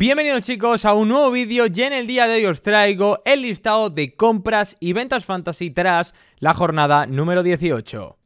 Bienvenidos chicos a un nuevo vídeo y en el día de hoy os traigo el listado de compras y ventas fantasy tras la jornada número 18.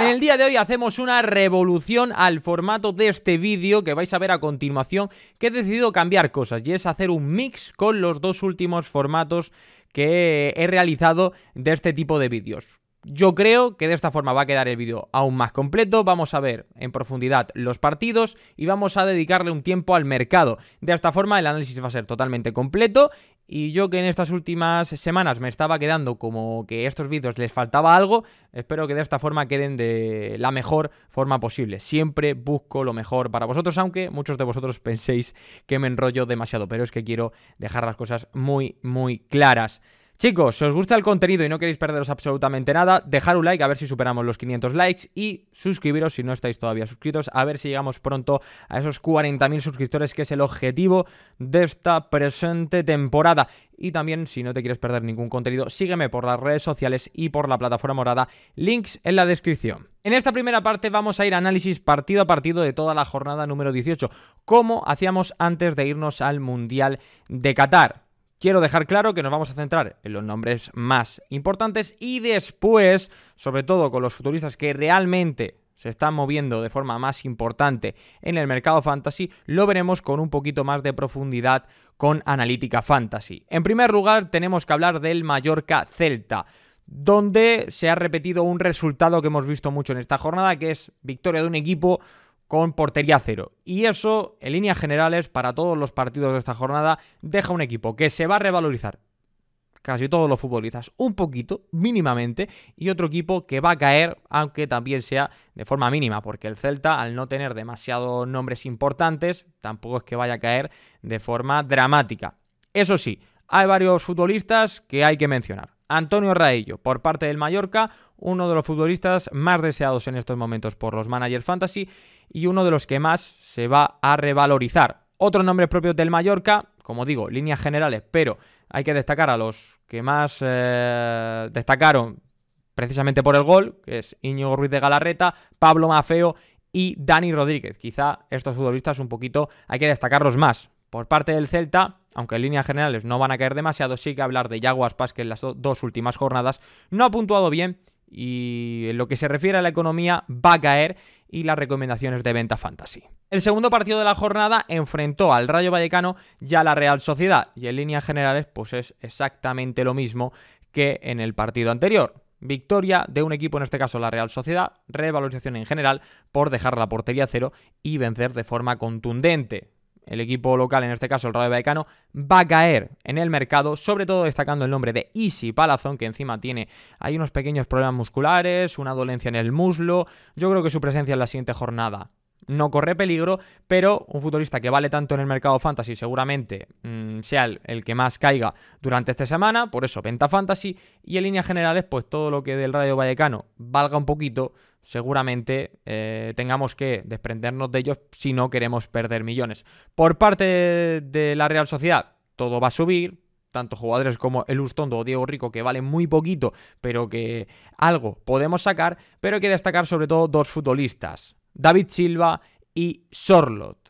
En el día de hoy hacemos una revolución al formato de este vídeo que vais a ver a continuación que he decidido cambiar cosas y es hacer un mix con los dos últimos formatos que he realizado de este tipo de vídeos. Yo creo que de esta forma va a quedar el vídeo aún más completo, vamos a ver en profundidad los partidos y vamos a dedicarle un tiempo al mercado. De esta forma el análisis va a ser totalmente completo y yo que en estas últimas semanas me estaba quedando como que a estos vídeos les faltaba algo, espero que de esta forma queden de la mejor forma posible. Siempre busco lo mejor para vosotros, aunque muchos de vosotros penséis que me enrollo demasiado, pero es que quiero dejar las cosas muy, muy claras. Chicos, si os gusta el contenido y no queréis perderos absolutamente nada, dejar un like a ver si superamos los 500 likes y suscribiros si no estáis todavía suscritos, a ver si llegamos pronto a esos 40.000 suscriptores que es el objetivo de esta presente temporada. Y también, si no te quieres perder ningún contenido, sígueme por las redes sociales y por la plataforma morada. Links en la descripción. En esta primera parte vamos a ir a análisis partido a partido de toda la jornada número 18, como hacíamos antes de irnos al Mundial de Qatar. Quiero dejar claro que nos vamos a centrar en los nombres más importantes y después, sobre todo con los futuristas que realmente se están moviendo de forma más importante en el mercado fantasy, lo veremos con un poquito más de profundidad con analítica fantasy. En primer lugar, tenemos que hablar del Mallorca Celta donde se ha repetido un resultado que hemos visto mucho en esta jornada, que es victoria de un equipo con portería cero. Y eso, en líneas generales, para todos los partidos de esta jornada, deja un equipo que se va a revalorizar casi todos los futbolistas un poquito, mínimamente, y otro equipo que va a caer, aunque también sea de forma mínima, porque el Celta, al no tener demasiados nombres importantes, tampoco es que vaya a caer de forma dramática. Eso sí, hay varios futbolistas que hay que mencionar. Antonio Raello, por parte del Mallorca, uno de los futbolistas más deseados en estos momentos por los managers fantasy y uno de los que más se va a revalorizar. otro nombre propio del Mallorca, como digo, líneas generales, pero hay que destacar a los que más eh, destacaron precisamente por el gol, que es Iñigo Ruiz de Galarreta, Pablo Mafeo y Dani Rodríguez. Quizá estos futbolistas un poquito hay que destacarlos más. Por parte del Celta, aunque en líneas generales no van a caer demasiado, sí que hablar de Yaguas Paz, que en las dos últimas jornadas no ha puntuado bien y en lo que se refiere a la economía va a caer y las recomendaciones de venta fantasy. El segundo partido de la jornada enfrentó al Rayo Vallecano ya a la Real Sociedad y en líneas generales pues es exactamente lo mismo que en el partido anterior. Victoria de un equipo, en este caso la Real Sociedad, revalorización en general por dejar la portería cero y vencer de forma contundente el equipo local, en este caso el Rayo Vallecano, va a caer en el mercado, sobre todo destacando el nombre de Easy Palazón, que encima tiene hay unos pequeños problemas musculares, una dolencia en el muslo. Yo creo que su presencia en la siguiente jornada no corre peligro, pero un futbolista que vale tanto en el mercado fantasy seguramente mm, sea el, que más caiga durante esta semana, por eso venta fantasy y en líneas generales pues todo lo que del Rayo Vallecano valga un poquito, seguramente eh, tengamos que desprendernos de ellos si no queremos perder millones. Por parte de la Real Sociedad, todo va a subir, tanto jugadores como el Ustondo o Diego Rico, que valen muy poquito, pero que algo podemos sacar, pero hay que destacar sobre todo dos futbolistas, David Silva y Sorlot.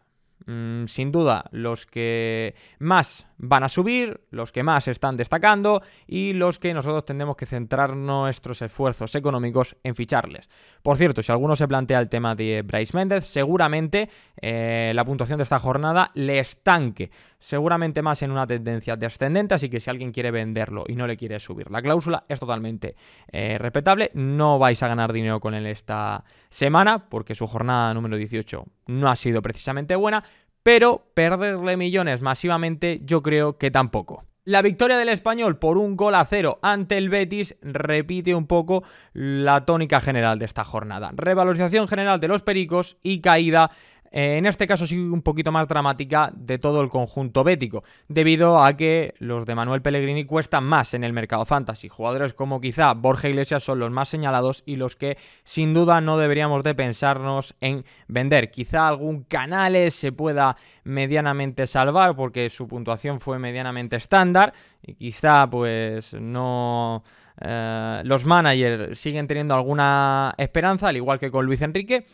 Mm, sin duda, los que más van a subir, los que más están destacando y los que nosotros tendremos que centrar nuestros esfuerzos económicos en ficharles. Por cierto, si alguno se plantea el tema de Bryce Méndez, seguramente eh, la puntuación de esta jornada le estanque, seguramente más en una tendencia descendente, así que si alguien quiere venderlo y no le quiere subir la cláusula, es totalmente eh, respetable, no vais a ganar dinero con él esta semana porque su jornada número 18 no ha sido precisamente buena, pero perderle millones masivamente yo creo que tampoco. La victoria del español por un gol a cero ante el Betis repite un poco la tónica general de esta jornada. Revalorización general de los Pericos y caída eh, en este caso sigue un poquito más dramática de todo el conjunto bético, debido a que los de Manuel Pellegrini cuestan más en el mercado fantasy. Jugadores como quizá Borja Iglesias son los más señalados y los que sin duda no deberíamos de pensarnos en vender. Quizá algún Canales se pueda medianamente salvar porque su puntuación fue medianamente estándar y quizá pues no... Eh, los managers siguen teniendo alguna esperanza, al igual que con Luis Enrique,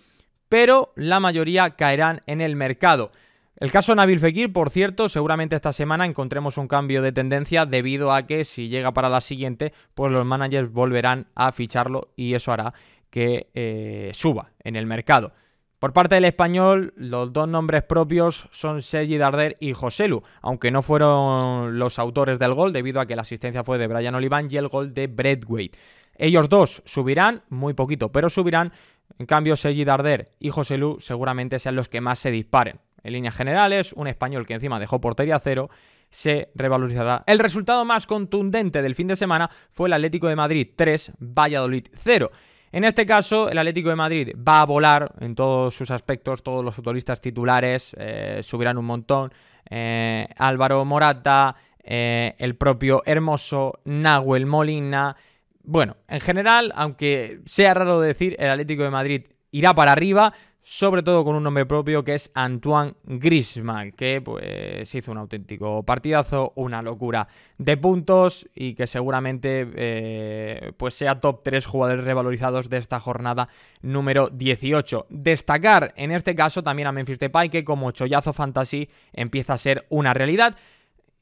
pero la mayoría caerán en el mercado. El caso Nabil Fekir, por cierto, seguramente esta semana encontremos un cambio de tendencia debido a que si llega para la siguiente, pues los managers volverán a ficharlo y eso hará que eh, suba en el mercado. Por parte del español, los dos nombres propios son Sergi Darder y Joselu, aunque no fueron los autores del gol debido a que la asistencia fue de Brian Oliván y el gol de Bradway. Ellos dos subirán, muy poquito, pero subirán en cambio, Sergi Darder y José Lu seguramente sean los que más se disparen. En líneas generales, un español que encima dejó portería cero se revalorizará. El resultado más contundente del fin de semana fue el Atlético de Madrid 3, Valladolid 0. En este caso, el Atlético de Madrid va a volar en todos sus aspectos, todos los futbolistas titulares eh, subirán un montón. Eh, Álvaro Morata, eh, el propio Hermoso, Nahuel Molina, bueno, en general, aunque sea raro decir, el Atlético de Madrid irá para arriba, sobre todo con un nombre propio que es Antoine Griezmann, que pues, se hizo un auténtico partidazo, una locura de puntos y que seguramente eh, pues sea top 3 jugadores revalorizados de esta jornada número 18. Destacar en este caso también a Memphis Depay que como chollazo fantasy empieza a ser una realidad.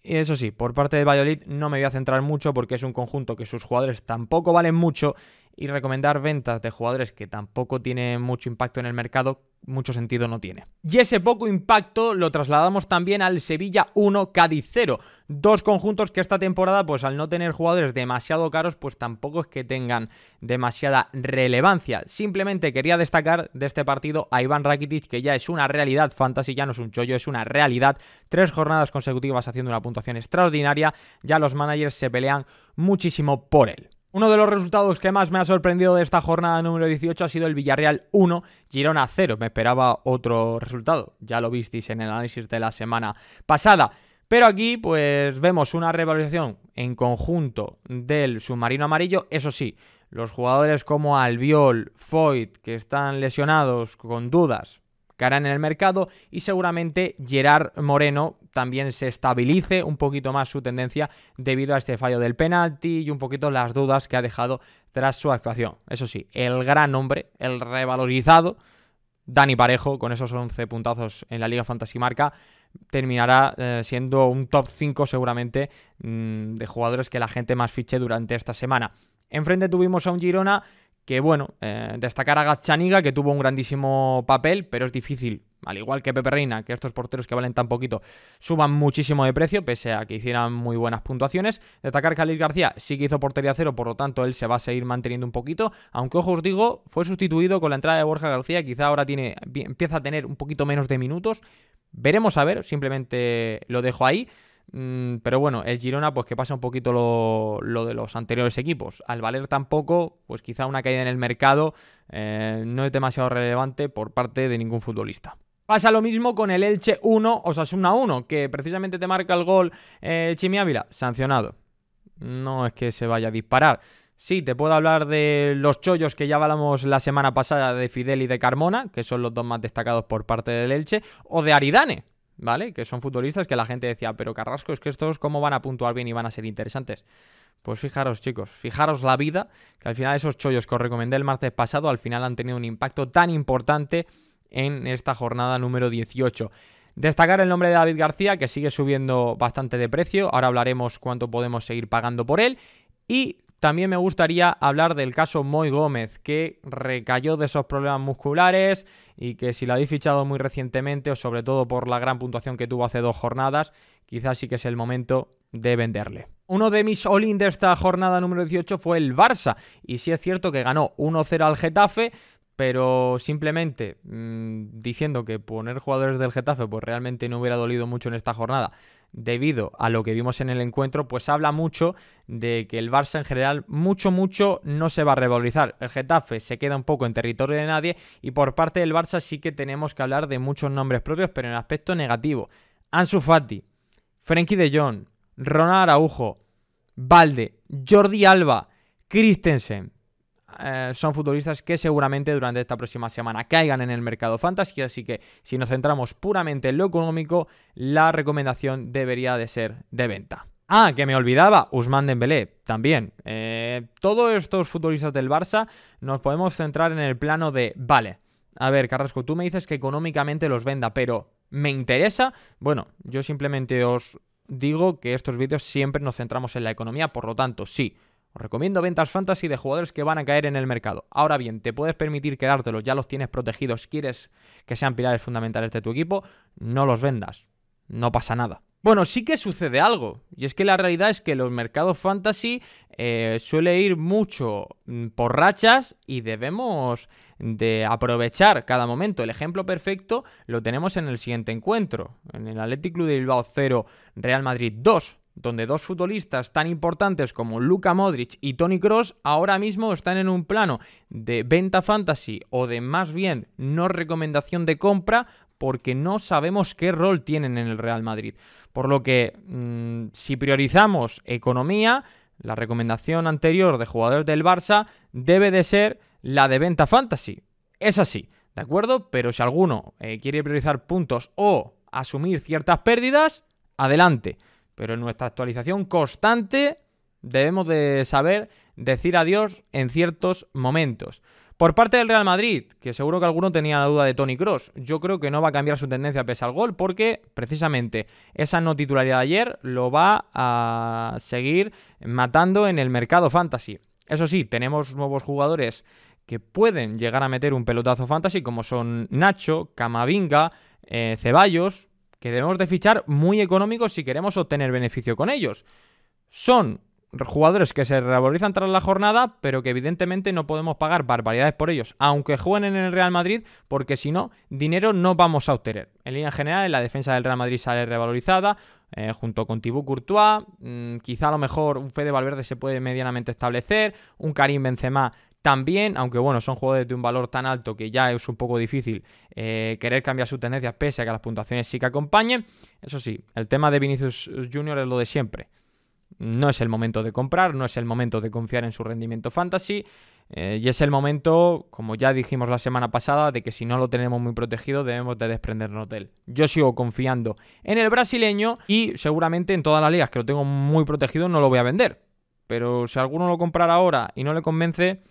Y Eso sí, por parte de Valladolid no me voy a centrar mucho porque es un conjunto que sus jugadores tampoco valen mucho y recomendar ventas de jugadores que tampoco tienen mucho impacto en el mercado, mucho sentido no tiene. Y ese poco impacto lo trasladamos también al Sevilla 1 Cádiz 0. Dos conjuntos que esta temporada, pues al no tener jugadores demasiado caros, pues tampoco es que tengan demasiada relevancia. Simplemente quería destacar de este partido a Iván Rakitic, que ya es una realidad, Fantasy ya no es un chollo, es una realidad. Tres jornadas consecutivas haciendo una puntuación extraordinaria, ya los managers se pelean muchísimo por él. Uno de los resultados que más me ha sorprendido de esta jornada número 18 ha sido el Villarreal 1, a 0. Me esperaba otro resultado, ya lo visteis en el análisis de la semana pasada. Pero aquí pues vemos una revalorización en conjunto del submarino amarillo, eso sí, los jugadores como Albiol, Foyt, que están lesionados con dudas, que en el mercado y seguramente Gerard Moreno también se estabilice un poquito más su tendencia debido a este fallo del penalti y un poquito las dudas que ha dejado tras su actuación. Eso sí, el gran hombre, el revalorizado, Dani Parejo, con esos 11 puntazos en la Liga Fantasy Marca, terminará eh, siendo un top 5 seguramente mm, de jugadores que la gente más fiche durante esta semana. Enfrente tuvimos a un Girona que bueno, eh, destacar a Gachaniga, que tuvo un grandísimo papel, pero es difícil, al igual que Pepe Reina, que estos porteros que valen tan poquito suban muchísimo de precio, pese a que hicieran muy buenas puntuaciones. Destacar que Alex García sí que hizo portería cero, por lo tanto él se va a seguir manteniendo un poquito, aunque ojo os digo, fue sustituido con la entrada de Borja García, quizá ahora tiene, empieza a tener un poquito menos de minutos. Veremos a ver, simplemente lo dejo ahí. Mm, pero bueno, el Girona, pues que pasa un poquito lo, de los anteriores equipos. Al valer tampoco, pues quizá una caída en el mercado eh, no es demasiado relevante por parte de ningún futbolista. Pasa lo mismo con el Elche 1, o Osasuna 1, que precisamente te marca el gol eh, Chimi Ávila, sancionado. No es que se vaya a disparar. Sí, te puedo hablar de los chollos que ya hablamos la semana pasada de Fidel y de Carmona, que son los dos más destacados por parte del Elche, o de Aridane, ¿vale? Que son futbolistas que la gente decía, pero Carrasco, es que estos cómo van a puntuar bien y van a ser interesantes. Pues fijaros, chicos, fijaros la vida, que al final esos chollos que os recomendé el martes pasado, al final han tenido un impacto tan importante en esta jornada número 18. Destacar el nombre de David García, que sigue subiendo bastante de precio, ahora hablaremos cuánto podemos seguir pagando por él. Y también me gustaría hablar del caso Moy Gómez, que recayó de esos problemas musculares y que si lo habéis fichado muy recientemente o sobre todo por la gran puntuación que tuvo hace dos jornadas, quizás sí que es el momento de venderle. Uno de mis all de esta jornada número 18 fue el Barça y sí es cierto que ganó 1-0 al Getafe, pero simplemente mm, diciendo que poner jugadores del Getafe pues realmente no hubiera dolido mucho en esta jornada debido a lo que vimos en el encuentro, pues habla mucho de que el Barça en general mucho mucho no se va a revalorizar. El Getafe se queda un poco en territorio de nadie y por parte del Barça sí que tenemos que hablar de muchos nombres propios, pero en aspecto negativo. Ansu Fati, Frenkie de Jong, Ronald Araujo, Valde, Jordi Alba, Christensen, eh, son futuristas que seguramente durante esta próxima semana caigan en el mercado fantasy, así que si nos centramos puramente en lo económico, la recomendación debería de ser de venta. Ah, que me olvidaba, Usman Dembélé también. Eh, todos estos futbolistas del Barça nos podemos centrar en el plano de, vale, a ver, Carrasco, tú me dices que económicamente los venda, pero ¿me interesa? Bueno, yo simplemente os digo que estos vídeos siempre nos centramos en la economía, por lo tanto, sí, os recomiendo ventas fantasy de jugadores que van a caer en el mercado. Ahora bien, te puedes permitir quedártelos, ya los tienes protegidos, quieres que sean pilares fundamentales de tu equipo, no los vendas. No pasa nada. Bueno, sí que sucede algo, y es que la realidad es que los mercados fantasy eh, suele ir mucho mm, por rachas y debemos de aprovechar cada momento. El ejemplo perfecto lo tenemos en el siguiente encuentro, en el Athletic Club de Bilbao 0, Real Madrid 2 donde dos futbolistas tan importantes como Luka Modric y Tony Cross ahora mismo están en un plano de venta fantasy o de más bien no recomendación de compra porque no sabemos qué rol tienen en el Real Madrid. Por lo que mm, si priorizamos economía, la recomendación anterior de jugadores del Barça debe de ser la de venta fantasy. Es así, ¿de acuerdo? Pero si alguno eh, quiere priorizar puntos o asumir ciertas pérdidas, adelante. Pero en nuestra actualización constante debemos de saber decir adiós en ciertos momentos. Por parte del Real Madrid, que seguro que alguno tenía la duda de Tony Cross, yo creo que no va a cambiar su tendencia pese al gol, porque precisamente esa no titularidad de ayer lo va a seguir matando en el mercado fantasy. Eso sí, tenemos nuevos jugadores que pueden llegar a meter un pelotazo fantasy, como son Nacho, Camavinga, eh, Ceballos, que debemos de fichar muy económicos si queremos obtener beneficio con ellos. Son jugadores que se revalorizan tras la jornada, pero que evidentemente no podemos pagar barbaridades por ellos, aunque jueguen en el Real Madrid, porque si no, dinero no vamos a obtener. En línea general, la defensa del Real Madrid sale revalorizada, eh, junto con Tibú Courtois, mm, quizá a lo mejor un Fede Valverde se puede medianamente establecer, un Karim Benzema también, aunque bueno, son juegos de un valor tan alto que ya es un poco difícil eh, querer cambiar sus tendencias pese a que las puntuaciones sí que acompañen. Eso sí, el tema de Vinicius Junior es lo de siempre. No es el momento de comprar, no es el momento de confiar en su rendimiento fantasy. Eh, y es el momento, como ya dijimos la semana pasada, de que si no lo tenemos muy protegido debemos de desprendernos de él. Yo sigo confiando en el brasileño y seguramente en todas las ligas que lo tengo muy protegido no lo voy a vender. Pero si alguno lo comprara ahora y no le convence,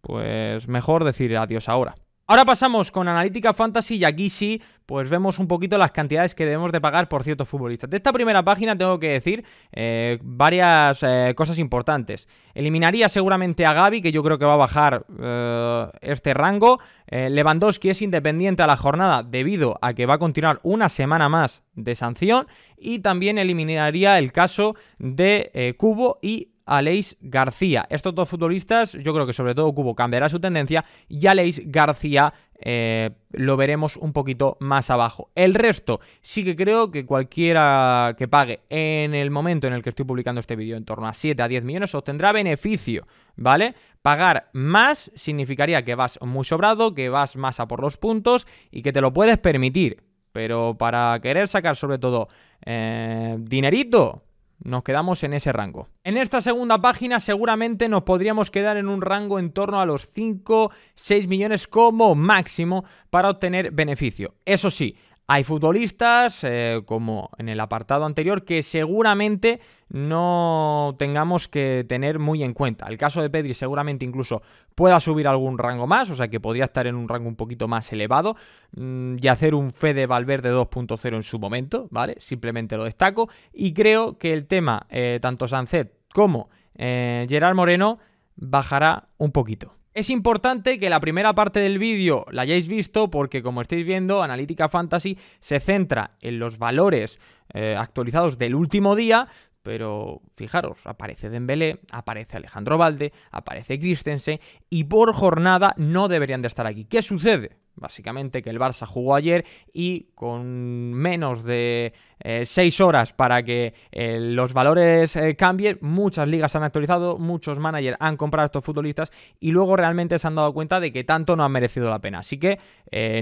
pues mejor decir adiós ahora. Ahora pasamos con Analítica Fantasy y aquí sí, pues vemos un poquito las cantidades que debemos de pagar por ciertos futbolistas. De esta primera página tengo que decir eh, varias eh, cosas importantes. Eliminaría seguramente a Gaby, que yo creo que va a bajar eh, este rango. Lewandowski es independiente a la jornada debido a que va a continuar una semana más de sanción. Y también eliminaría el caso de Cubo y Aleix García. Estos dos futbolistas, yo creo que sobre todo Cubo cambiará su tendencia y Aleix García eh, lo veremos un poquito más abajo. El resto, sí que creo que cualquiera que pague en el momento en el que estoy publicando este vídeo, en torno a 7 a 10 millones, obtendrá beneficio, ¿vale? Pagar más significaría que vas muy sobrado, que vas más a por los puntos y que te lo puedes permitir. Pero para querer sacar sobre todo eh, dinerito, nos quedamos en ese rango. En esta segunda página seguramente nos podríamos quedar en un rango en torno a los 5, 6 millones como máximo para obtener beneficio. Eso sí, hay futbolistas, eh, como en el apartado anterior, que seguramente no tengamos que tener muy en cuenta. El caso de Pedri seguramente incluso pueda subir algún rango más, o sea que podría estar en un rango un poquito más elevado mm, y hacer un de Valverde 2.0 en su momento, ¿vale? Simplemente lo destaco y creo que el tema, eh, tanto Sanzet como eh, Gerard Moreno, bajará un poquito. Es importante que la primera parte del vídeo la hayáis visto porque como estáis viendo, Analítica Fantasy se centra en los valores eh, actualizados del último día, pero fijaros, aparece Dembélé, aparece Alejandro Valde, aparece Christensen y por jornada no deberían de estar aquí. ¿Qué sucede? Básicamente que el Barça jugó ayer y con menos de eh, seis horas para que eh, los valores eh, cambien, muchas ligas han actualizado, muchos managers han comprado estos futbolistas y luego realmente se han dado cuenta de que tanto no han merecido la pena. Así que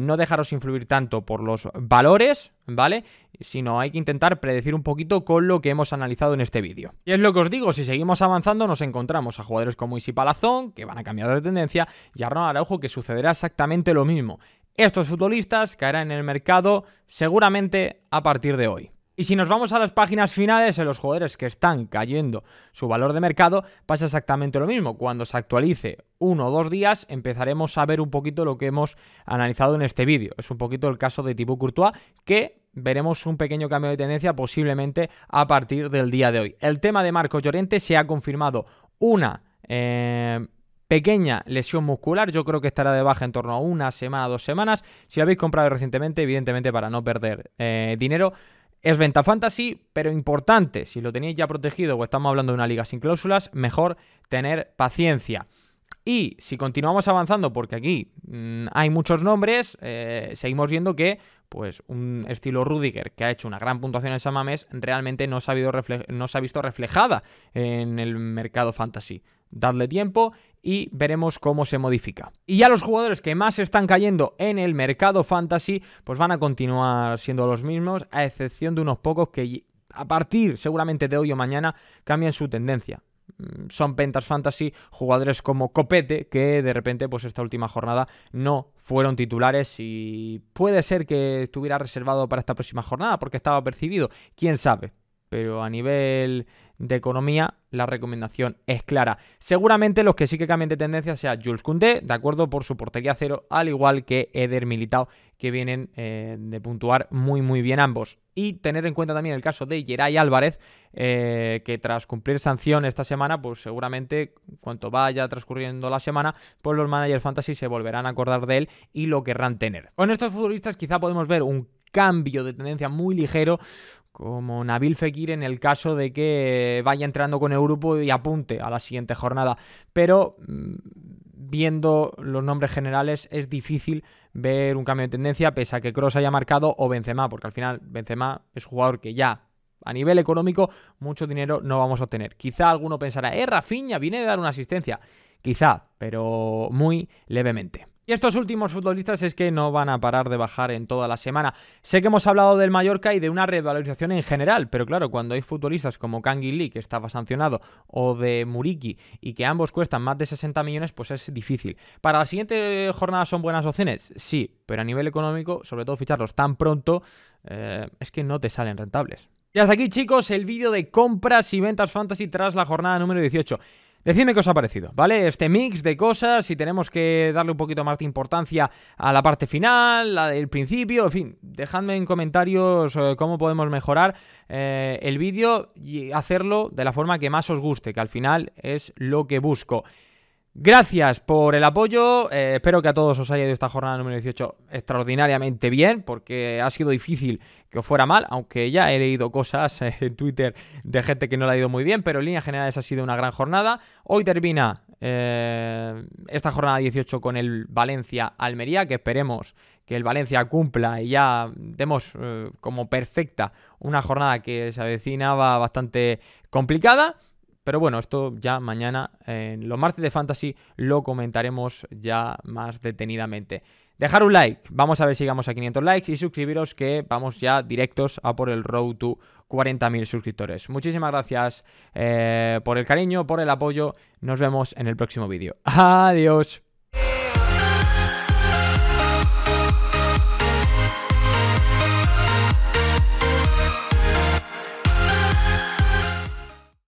no dejaros influir tanto por los valores, ¿vale? sino hay que intentar predecir un poquito con lo que hemos analizado en este vídeo. Y es lo que os digo, si seguimos avanzando nos encontramos a jugadores como Isi Palazón, que van a cambiar de tendencia, y a Ronald Araujo, que sucederá exactamente lo mismo. Estos futbolistas caerán en el mercado seguramente a partir de hoy. Y si nos vamos a las páginas finales, en los jugadores que están cayendo su valor de mercado, pasa exactamente lo mismo. Cuando se actualice uno o dos días, empezaremos a ver un poquito lo que hemos analizado en este vídeo. Es un poquito el caso de Thibaut Courtois, que veremos un pequeño cambio de tendencia posiblemente a partir del día de hoy. El tema de Marcos Llorente se ha confirmado una eh, pequeña lesión muscular, yo creo que estará de baja en torno a una semana, dos semanas. Si habéis comprado recientemente, evidentemente para no perder eh, dinero, es venta fantasy, pero importante, si lo tenéis ya protegido o estamos hablando de una liga sin cláusulas, mejor tener paciencia. Y si continuamos avanzando, porque aquí mm, hay muchos nombres, eh, seguimos viendo que pues un estilo Rudiger que ha hecho una gran puntuación en Samames, realmente no se, ha no se ha visto reflejada en el mercado fantasy. Dadle tiempo y veremos cómo se modifica. Y ya los jugadores que más están cayendo en el mercado fantasy, pues van a continuar siendo los mismos, a excepción de unos pocos que a partir seguramente de hoy o mañana cambian su tendencia mm, son pentas fantasy, jugadores como Copete, que de repente, pues esta última jornada no fueron titulares y puede ser que estuviera reservado para esta próxima jornada porque estaba percibido, quién sabe. Pero a nivel de economía, la recomendación es clara. Seguramente los que sí que cambien de tendencia sea Jules Koundé, de acuerdo por su portería cero, al igual que Eder Militao, que vienen eh, de puntuar muy muy bien ambos. Y tener en cuenta también el caso de Geray Álvarez, eh, que tras cumplir sanción esta semana, pues seguramente cuanto vaya transcurriendo la semana, pues los managers fantasy se volverán a acordar de él y lo querrán tener. Con estos futbolistas quizá podemos ver un cambio de tendencia muy ligero, como Nabil Fekir en el caso de que vaya entrando con el grupo y apunte a la siguiente jornada. Pero mm, viendo los nombres generales es difícil ver un cambio de tendencia pese a que Cross haya marcado o Benzema, porque al final Benzema es un jugador que ya a nivel económico mucho dinero no vamos a obtener. Quizá alguno pensará, eh, Rafinha viene de dar una asistencia. Quizá, pero muy levemente. Y estos últimos futbolistas es que no van a parar de bajar en toda la semana. Sé que hemos hablado del Mallorca y de una revalorización en general, pero claro, cuando hay futbolistas como Kangui Lee, que estaba sancionado, o de Muriki, y que ambos cuestan más de 60 millones, pues es difícil. ¿Para la siguiente jornada son buenas opciones? Sí, pero a nivel económico, sobre todo ficharlos tan pronto, eh, es que no te salen rentables. Y hasta aquí, chicos, el vídeo de compras y ventas fantasy tras la jornada número 18. Decidme qué os ha parecido, ¿vale? Este mix de cosas, si tenemos que darle un poquito más de importancia a la parte final, la del principio, en fin, dejadme en comentarios eh, cómo podemos mejorar eh, el vídeo y hacerlo de la forma que más os guste, que al final es lo que busco. Gracias por el apoyo. Eh, espero que a todos os haya ido esta jornada número 18 extraordinariamente bien, porque ha sido difícil que os fuera mal, aunque ya he leído cosas en Twitter de gente que no la ha ido muy bien, pero en líneas generales ha sido una gran jornada. Hoy termina eh, esta jornada 18 con el Valencia-Almería, que esperemos que el Valencia cumpla y ya demos eh, como perfecta una jornada que se avecinaba bastante complicada. Pero bueno, esto ya mañana en los martes de Fantasy lo comentaremos ya más detenidamente. Dejar un like, vamos a ver si llegamos a 500 likes y suscribiros que vamos ya directos a por el road to 40.000 suscriptores. Muchísimas gracias eh, por el cariño, por el apoyo. Nos vemos en el próximo vídeo. Adiós.